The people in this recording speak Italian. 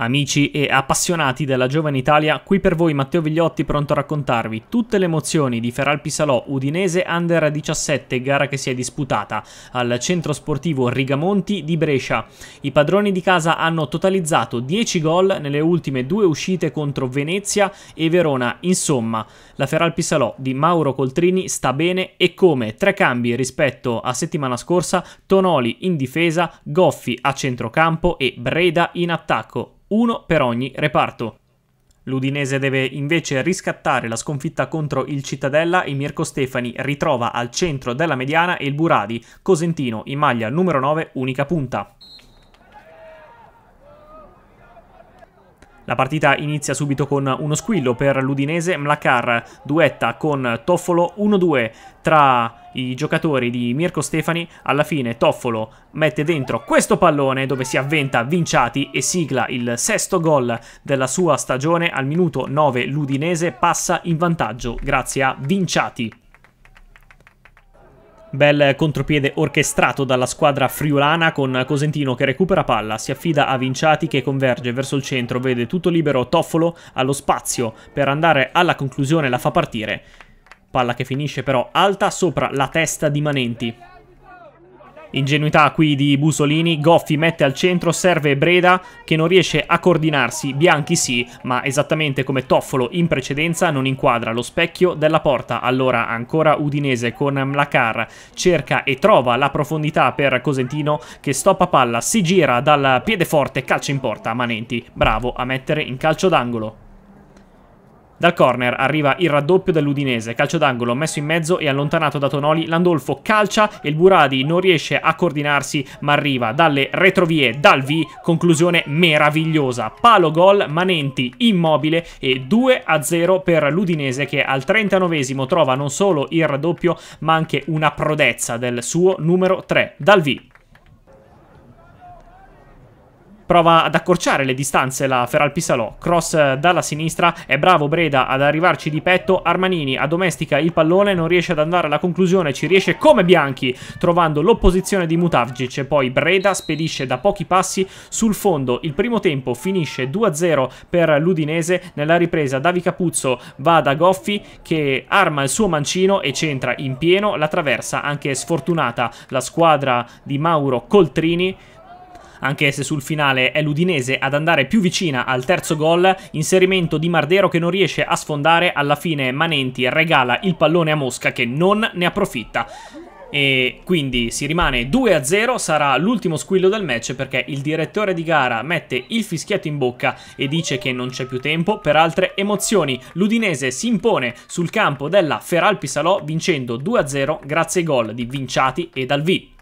Amici e appassionati della giovane Italia, qui per voi Matteo Vigliotti pronto a raccontarvi tutte le emozioni di Feralpi Salò Udinese Under 17, gara che si è disputata al centro sportivo Rigamonti di Brescia. I padroni di casa hanno totalizzato 10 gol nelle ultime due uscite contro Venezia e Verona. Insomma, la Feralpi Salò di Mauro Coltrini sta bene e come tre cambi rispetto a settimana scorsa, Tonoli in difesa, Goffi a centrocampo e Breda in attacco uno per ogni reparto. L'Udinese deve invece riscattare la sconfitta contro il Cittadella e Mirko Stefani ritrova al centro della mediana il Buradi, Cosentino in maglia numero 9, unica punta. La partita inizia subito con uno squillo per l'Udinese, Mlacar duetta con Toffolo 1-2 tra i giocatori di Mirko Stefani, alla fine Toffolo mette dentro questo pallone dove si avventa Vinciati e sigla il sesto gol della sua stagione al minuto 9 l'Udinese passa in vantaggio grazie a Vinciati. Bel contropiede orchestrato dalla squadra friulana con Cosentino che recupera palla, si affida a Vinciati che converge verso il centro, vede tutto libero Toffolo allo spazio per andare alla conclusione, la fa partire. Palla che finisce però alta sopra la testa di Manenti. Ingenuità qui di Busolini, Goffi mette al centro, serve Breda che non riesce a coordinarsi, Bianchi sì, ma esattamente come Toffolo in precedenza non inquadra lo specchio della porta. Allora ancora Udinese con Mlacar cerca e trova la profondità per Cosentino che stoppa palla, si gira dal piede forte, calcio in porta, Manenti bravo a mettere in calcio d'angolo. Dal corner arriva il raddoppio dell'Udinese, calcio d'angolo messo in mezzo e allontanato da Tonoli, Landolfo calcia e il Buradi non riesce a coordinarsi ma arriva dalle retrovie, dal V, conclusione meravigliosa, palo gol, Manenti immobile e 2-0 per l'Udinese che al 39 trova non solo il raddoppio ma anche una prodezza del suo numero 3, dal V prova ad accorciare le distanze la Ferral Pisalò, cross eh, dalla sinistra, è bravo Breda ad arrivarci di petto, Armanini domestica il pallone, non riesce ad andare alla conclusione, ci riesce come Bianchi, trovando l'opposizione di Mutavgic, poi Breda spedisce da pochi passi sul fondo, il primo tempo finisce 2-0 per l'Udinese, nella ripresa Davi Capuzzo va da Goffi che arma il suo mancino e centra in pieno, la traversa anche sfortunata la squadra di Mauro Coltrini, anche se sul finale è l'Udinese ad andare più vicina al terzo gol, inserimento di Mardero che non riesce a sfondare, alla fine Manenti regala il pallone a Mosca che non ne approfitta e quindi si rimane 2 0 sarà l'ultimo squillo del match perché il direttore di gara mette il fischietto in bocca e dice che non c'è più tempo per altre emozioni l'Udinese si impone sul campo della Feralpi Salò vincendo 2 0 grazie ai gol di Vinciati e Dalvi